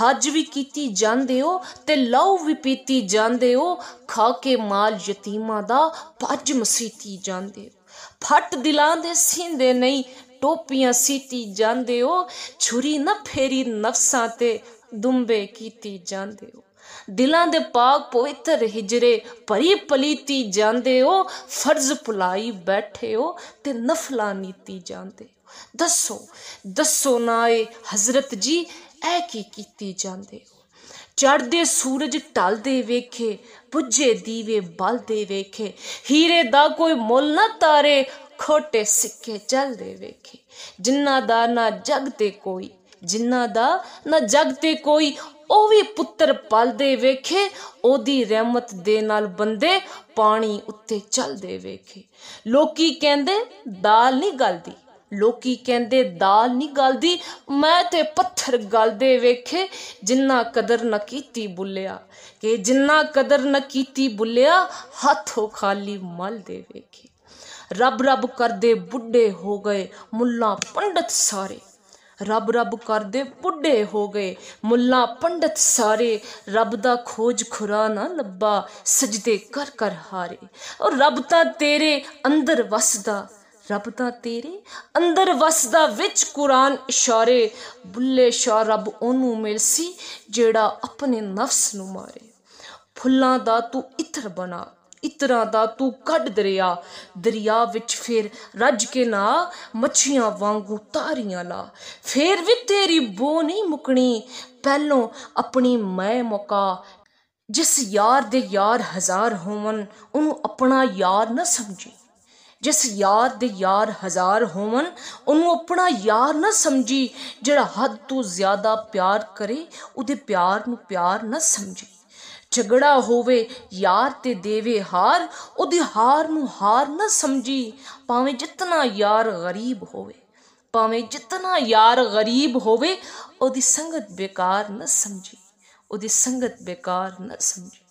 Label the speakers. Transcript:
Speaker 1: ਹੱਜ ਵੀ ਕੀਤੀ ਜਾਂਦੇ ਹੋ ਤੇ ਲਹੂ ਵੀ ਪੀਤੀ ਜਾਂਦੇ ਹੋ ਖਾ ਕੇ ਮਾਲ ਯਤੀਮਾਂ ਦਾ ਭੱਜ ਮਸੀਤੀ ਜਾਂਦੇ ਹੋ ਫੱਟ ਦਿਲਾਂ ਦੇ ਸਿੰਦੇ ਨਹੀਂ ਟੋਪੀਆਂ ਸੀਤੀ ਜਾਂਦੇ ਹੋ ਛੁਰੀ ਨਾ ਫੇਰੀ ਨਫਸਾਂ ਤੇ ਦੁੰਬੇ ਕੀਤੀ ਜਾਂਦੇ ਹੋ ਦਿਲਾਂ ਦੇ ਪਾਕ ਪਵਿੱਤਰ ਹਿਜਰੇ ਭਰੀ ਪਲੀਤੀ ਜਾਂਦੇ ਹੋ ਫਰਜ਼ ਪੁਲਾਈ ਬੈਠੇ ਹੋ ਤੇ ਨਫਲਾ ਨੀਤੀ ਜਾਂਦੇ ਦੱਸੋ ਦੱਸੋ ਨਾਏ ਹਜ਼ਰਤ ਜੀ ਐ ਕੀ ਕੀਤੀ ਜਾਂਦੇ ਹੋ ਚੜਦੇ ਸੂਰਜ ਢਲਦੇ ਵੇਖੇ ਬੁੱਝੇ ਦੀਵੇ ਬਲਦੇ ਵੇਖੇ ਹੀਰੇ ਦਾ ਕੋਈ ਮੁੱਲ ਨਾ ਤਾਰੇ ਖੋਟੇ ਸਿੱਕੇ ਚੱਲਦੇ ਵੇਖੇ ਜਿਨ੍ਹਾਂ ਦਾ ਨਾ ਜਗ ਤੇ ਕੋਈ ਜਿਨ੍ਹਾਂ ਦਾ ਨਾ ਜਗ ਤੇ ਕੋਈ ਉਹ ਵੀ ਪੁੱਤਰ ਪਲਦੇ ਵੇਖੇ ਉਹਦੀ ਰਹਿਮਤ ਦੇ ਨਾਲ ਬੰਦੇ ਪਾਣੀ ਉੱਤੇ ਚੱਲਦੇ ਵੇਖੇ ਲੋਕੀ ਕਹਿੰਦੇ ਦਾਲ ਨਹੀਂ ਗਲਦੀ ਲੋਕੀ ਕਹਿੰਦੇ ਦਾਲ ਨਹੀਂ ਗਲਦੀ ਮੈਂ ਤੇ ਪੱਥਰ ਗਲਦੇ ਵੇਖੇ ਜਿੰਨਾ ਕਦਰ ਨਾ ਕੀਤੀ ਬੁੱਲਿਆ ਕਿ ਜਿੰਨਾ ਕਦਰ ਨਾ ਕੀਤੀ ਬੁੱਲਿਆ ਹੱਥੋਂ ਖਾਲੀ ਮਲ ਦੇ ਵੇਖੇ ਰੱਬ ਰੱਬ ਕਰਦੇ ਬੁੱਢੇ ਹੋ ਗਏ ਮੁੱਲਾ ਪੰਡਤ ਸਾਰੇ ਰੱਬ ਰੱਬ ਕਰਦੇ ਬੁੱਢੇ ਹੋ ਗਏ ਮੁੱਲਾ ਪੰਡਤ ਸਾਰੇ ਰੱਬ ਦਾ ਖੋਜ ਖੁਰਾ ਨਾ ਲੱਭਾ ਸਜਦੇ ਕਰ ਕਰ ਹਾਰੇ ਔਰ ਰੱਬ ਤਾਂ ਤੇਰੇ ਅੰਦਰ ਵਸਦਾ ਰੱਬ ਤਾਂ ਤੇਰੇ ਅੰਦਰ ਵਸਦਾ ਵਿੱਚ ਕੁਰਾਨ ਇਸ਼ਾਰੇ ਬੁੱਲੇ ਸ਼ਾ ਰੱਬ ਉਹਨੂੰ ਮਿਲ ਸੀ ਜਿਹੜਾ ਆਪਣੇ ਨਫਸ ਨੂੰ ਮਾਰੇ ਫੁੱਲਾਂ ਦਾ ਤੂੰ ਇਤਰ ਬਣਾ ਇਤਰਾ ਦਾ ਤੂੰ ਕੱਢ ਦਰਿਆ ਦਰਿਆ ਵਿੱਚ ਫੇਰ ਰੱਜ ਕੇ ਨਾ ਮੱਛੀਆਂ ਵਾਂਗੂ ਤਾਰੀਆਂ ਲਾ ਫੇਰ ਵੀ ਤੇਰੀ ਬੋ ਨਹੀਂ ਮੁਕਣੀ ਪਹਿਲੋਂ ਆਪਣੀ ਮੈਂ ਮੁਕਾ ਜਿਸ ਯਾਰ ਦੇ ਯਾਰ ਹਜ਼ਾਰ ਹੋਵਨ ਉਹਨੂੰ ਆਪਣਾ ਯਾਰ ਨਾ ਸਮਝੀ ਜਿਸ ਯਾਰ ਦੇ ਯਾਰ ਹਜ਼ਾਰ ਹੋਵਨ ਉਹਨੂੰ ਆਪਣਾ ਯਾਰ ਨਾ ਸਮਝੀ ਜਿਹੜਾ ਹੱਦ ਤੋਂ ਜ਼ਿਆਦਾ ਪਿਆਰ ਕਰੇ ਉਹਦੇ ਪਿਆਰ ਨੂੰ ਪਿਆਰ ਨਾ ਸਮਝੀ ਝਗੜਾ ਹੋਵੇ ਯਾਰ ਤੇ ਦੇਵੇ ਹਾਰ ਉਹਦੀ ਹਾਰ ਨੂੰ ਹਾਰ ਨਾ ਸਮਝੀ ਭਾਵੇਂ ਜਿੰਨਾ ਯਾਰ ਗਰੀਬ ਹੋਵੇ ਭਾਵੇਂ ਜਿੰਨਾ ਯਾਰ ਗਰੀਬ ਹੋਵੇ ਉਹਦੀ ਸੰਗਤ ਬੇਕਾਰ ਨਾ ਸਮਝੀ ਉਹਦੀ ਸੰਗਤ ਬੇਕਾਰ ਨਾ ਸਮਝੀ